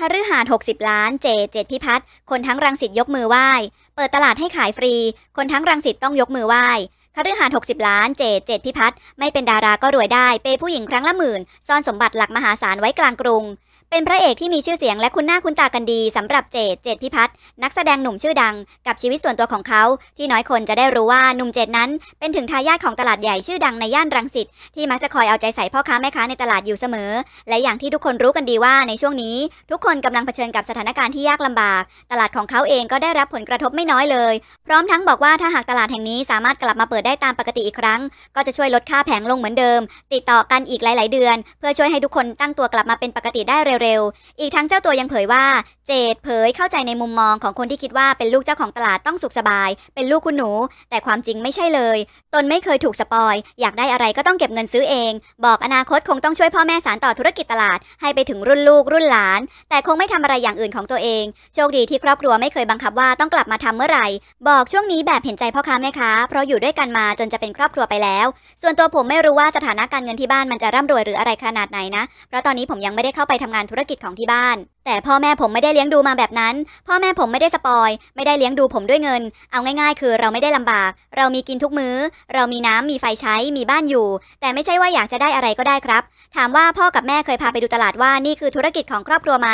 หฤหาด60 ล้านเจเจดพิพัฒน์คนทั้งรังสิตยกมือไหว้ เปิดตลาดให้ขายฟรี คนทั้งรังสิตต้องยกมือไหว้คฤหาสกส60 ล้านเจเจดพิพัฒน์ไม่เป็นดาราก็รวยได้ เปผู้หญิงครั้งละหมื่น ซ่อนสมบัติหลักมหาศาลไว้กลางกรุงเป็นพระเอกที่มีชื่อเสียงและคุณหน้าคุณตากันดีสำหรับเจดเจดพิพัฒน์นักแสดงหนุ่มชื่อดังกับชีวิตส่วนตัวของเขา ที่น้อยคนจะได้รู้ว่าหนุ่มเจดนั้น เป็นถึงทายาทของตลาดใหญ่ชื่อดังในย่านรังสิตที่มักจะคอยเอาใจใส่พ่อค้าแม่ค้าในตลาดอยู่เสมอ และอย่างที่ทุกคนรู้กันดีว่าในช่วงนี้ ทุกคนกำลังเผชิญกับสถานการณ์ที่ยากลำบากตลาดของเขาเองก็ได้รับผลกระทบไม่น้อยเลย พร้อมทั้งบอกว่าถ้าหากตลาดแห่งนี้สามารถกลับมาเปิดได้ตามปกติอีกครั้ง ก็จะช่วยลดค่าแผงลงเหมือนเดิม ติดต่อกันอีกหลาย ๆ เดือน เพื่อช่วยให้ทุกคนตั้งตัวกลับมาเป็นปกติได้เร็วร็วอีกทั้งเจ้าตัวยังเผยว่าเจดเผยเข้าใจในมุมมองของคนที่คิดว่าเป็นลูกเจ้าของตลาดต้องสุขสบาย เป็นลูกคุณหนู แต่ความจริงไม่ใช่เลย ตนไม่เคยถูกสปอยอยากได้อะไรก็ต้องเก็บเงินซื้อเอง บอกอนาคตคงต้องช่วยพ่อแม่สานต่อธุรกิจตลาดให้ไปถึงรุ่นลูกรุ่นหลาน แต่คงไม่ทำอะไรอย่างอื่นของตัวเอง โชคดีที่ครอบครัวไม่เคยบังคับว่าต้องกลับมาทำเมื่อไหร่ บอกช่วงนี้แบบเห็นใจพ่อค้าแม่ค้าเพราะอยู่ด้วยกันมาจนจะเป็นครอบครัวไปแล้ว ส่วนตัวผมไม่รู้ว่าสถานะการเงินที่บ้านมันจะร่ำรวยหรืออะไรขนาดไหนนะ เพราะตอนนี้ผมยังไม่ได้เข้าไปทำงานธุรกิจของที่บ้าน แต่พ่อแม่ผมไม่ได้เลี้ยงดูมาแบบนั้น พ่อแม่ผมไม่ได้สปอยไม่ได้เลี้ยงดูผมด้วยเงิน เอาง่ายๆ คือเราไม่ได้ลำบาก เรามีกินทุกมือ้อ เรามีน้ำมีไฟใช้มีบ้านอยู่ แต่ไม่ใช่ว่าอยากจะได้อะไรก็ได้ครับ ถามว่าพ่อกับแม่เคยพาไปดูตลาดว่านี่คือธุรกิจของครอบครัวไหม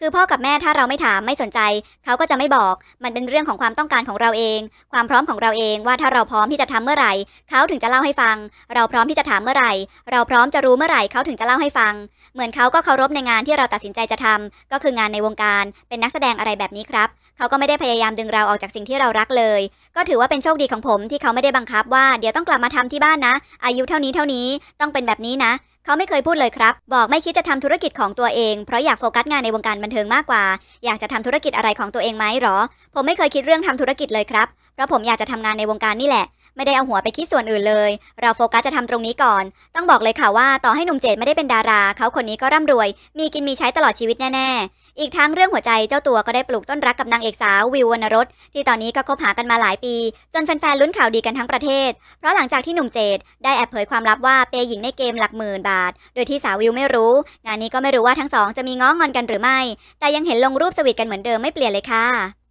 คือ พ่อกับแม่ถ้าเราไม่ถามไม่สนใจเขาก็จะไม่บอก มันเป็นเรื่องของความต้องการของเราเอง ความพร้อมของเราเองว่าถ้าเราพร้อมที่จะทำเมื่อไหร่เขาถึงจะเล่าให้ฟัง เราพร้อมที่จะถามเมื่อไหร่เราพร้อมจะรู้เมื่อไหร่เขาถึงจะเล่าให้ฟัง เหมือนเขาก็เคารพในงานที่เราตัดสินใจจะทำ ก็คืองานในวงการเป็นนักแสดงอะไรแบบนี้ครับ เขาก็ไม่ได้พยายามดึงเราออกจากสิ่งที่เรารักเลย ก็ถือว่าเป็นโชคดีของผมที่เขาไม่ได้บังคับว่าเดี๋ยวต้องกลับมาทำที่บ้านนะ อายุเท่านี้เท่านี้ ต้องเป็นแบบนี้นะ เขาไม่เคยพูดเลยครับ บอกไม่คิดจะทำธุรกิจของตัวเอง เพราะอยากโฟกัสงานในวงการบันเทิงมากกว่า อยากจะทำธุรกิจอะไรของตัวเองไหมหรอ ผมไม่เคยคิดเรื่องทำธุรกิจเลยครับ เพราะผมอยากจะทำงานในวงการนี่แหละไม่ได้เอาหัวไปคิดส่วนอื่นเลย เราโฟกัสจะทำตรงนี้ก่อน ต้องบอกเลยค่ะว่าต่อให้หนุ่มเจดไม่ได้เป็นดาราเขาคนนี้ก็ร่ำรวย มีกินมีใช้ตลอดชีวิตแน่ๆ อีกทั้งเรื่องหัวใจเจ้าตัวก็ได้ปลูกต้นรักกับนางเอกสาววิววรรณรสที่ตอนนี้ก็คบหากันมาหลายปี จนแฟนๆ ลุ้นข่าวดีกันทั้งประเทศ เพราะหลังจากที่หนุ่มเจดได้แอบเผยความลับว่าเปย์หญิงในเกมหลักหมื่นบาท โดยที่สาววิวไม่รู้ งานนี้ก็ไม่รู้ว่าทั้งสองจะมีง้องอนกันหรือไม่ แต่ยังเห็นลงรูปสวีทกันเหมือนเดิมไม่เปลี่ยนเลยค่ะ